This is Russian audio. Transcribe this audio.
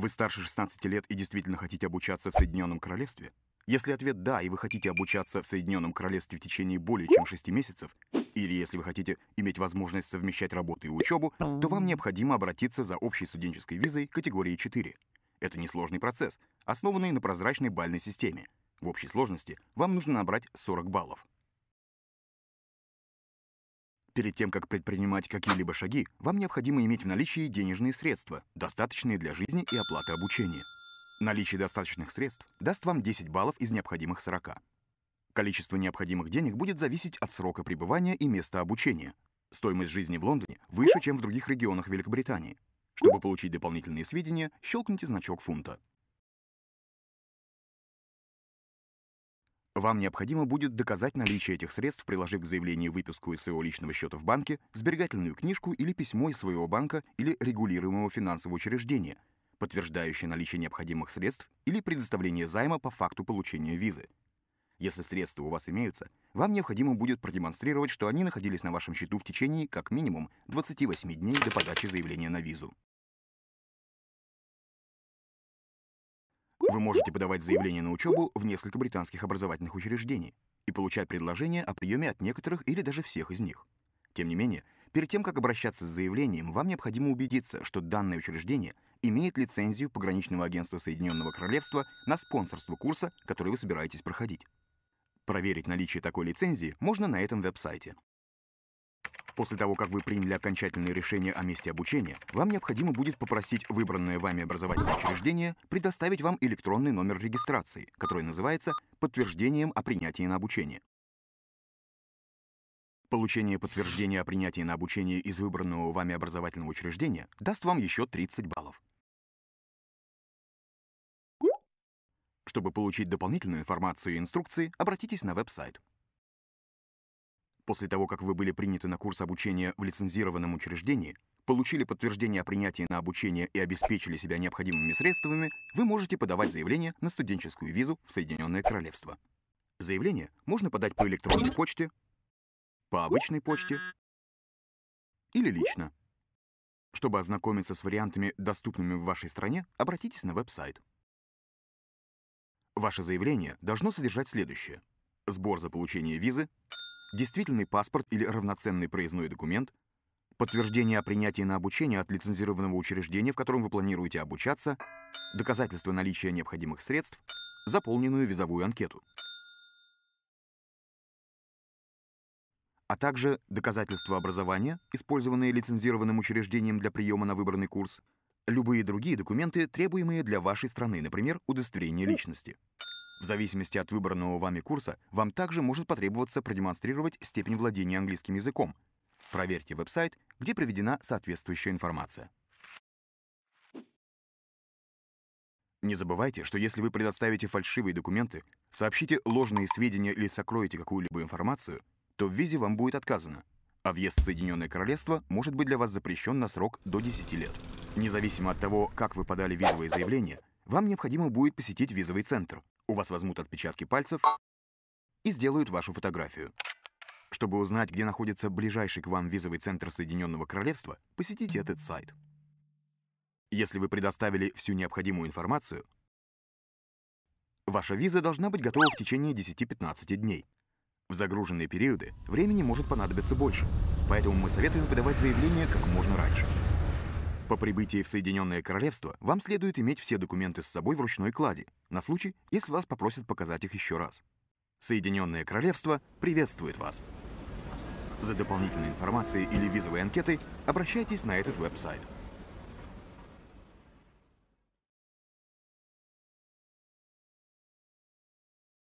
Вы старше 16 лет и действительно хотите обучаться в Соединенном Королевстве? Если ответ «да» и вы хотите обучаться в Соединенном Королевстве в течение более чем 6 месяцев, или если вы хотите иметь возможность совмещать работу и учебу, то вам необходимо обратиться за общей студенческой визой категории 4. Это несложный процесс, основанный на прозрачной бальной системе. В общей сложности вам нужно набрать 40 баллов. Перед тем, как предпринимать какие-либо шаги, вам необходимо иметь в наличии денежные средства, достаточные для жизни и оплаты обучения. Наличие достаточных средств даст вам 10 баллов из необходимых 40. Количество необходимых денег будет зависеть от срока пребывания и места обучения. Стоимость жизни в Лондоне выше, чем в других регионах Великобритании. Чтобы получить дополнительные сведения, щелкните значок фунта. Вам необходимо будет доказать наличие этих средств, приложив к заявлению выписку из своего личного счета в банке, сберегательную книжку или письмо из своего банка или регулируемого финансового учреждения, подтверждающее наличие необходимых средств или предоставление займа по факту получения визы. Если средства у вас имеются, вам необходимо будет продемонстрировать, что они находились на вашем счету в течение как минимум 28 дней до подачи заявления на визу. Вы можете подавать заявление на учебу в несколько британских образовательных учреждений и получать предложения о приеме от некоторых или даже всех из них. Тем не менее, перед тем, как обращаться с заявлением, вам необходимо убедиться, что данное учреждение имеет лицензию пограничного агентства Соединенного Королевства на спонсорство курса, который вы собираетесь проходить. Проверить наличие такой лицензии можно на этом веб-сайте После того, как вы приняли окончательное решение о месте обучения, вам необходимо будет попросить выбранное вами образовательное учреждение предоставить вам электронный номер регистрации, который называется «Подтверждением о принятии на обучение». Получение подтверждения о принятии на обучение из выбранного вами образовательного учреждения даст вам еще 30 баллов. Чтобы получить дополнительную информацию и инструкции, обратитесь на веб-сайт после того, как вы были приняты на курс обучения в лицензированном учреждении, получили подтверждение о принятии на обучение и обеспечили себя необходимыми средствами, вы можете подавать заявление на студенческую визу в Соединенное Королевство. Заявление можно подать по электронной почте, по обычной почте или лично. Чтобы ознакомиться с вариантами, доступными в вашей стране, обратитесь на веб-сайт. Ваше заявление должно содержать следующее. Сбор за получение визы, действительный паспорт или равноценный проездной документ, подтверждение о принятии на обучение от лицензированного учреждения, в котором вы планируете обучаться, доказательство наличия необходимых средств, заполненную визовую анкету. а также доказательства образования, использованные лицензированным учреждением для приема на выбранный курс, любые другие документы, требуемые для вашей страны, например, удостоверение ну, личности. В зависимости от выбранного вами курса, вам также может потребоваться продемонстрировать степень владения английским языком. Проверьте веб-сайт, где приведена соответствующая информация. Не забывайте, что если вы предоставите фальшивые документы, сообщите ложные сведения или сокроете какую-либо информацию, то в визе вам будет отказано, а въезд в Соединенное Королевство может быть для вас запрещен на срок до 10 лет. Независимо от того, как вы подали визовое заявление, вам необходимо будет посетить визовый центр, у вас возьмут отпечатки пальцев и сделают вашу фотографию. Чтобы узнать, где находится ближайший к вам визовый центр Соединенного Королевства, посетите этот сайт. Если вы предоставили всю необходимую информацию, ваша виза должна быть готова в течение 10-15 дней. В загруженные периоды времени может понадобиться больше, поэтому мы советуем подавать заявление как можно раньше. По прибытии в Соединенное Королевство вам следует иметь все документы с собой в ручной кладе, на случай, если вас попросят показать их еще раз. Соединенное Королевство приветствует вас! За дополнительной информацией или визовой анкетой обращайтесь на этот веб-сайт.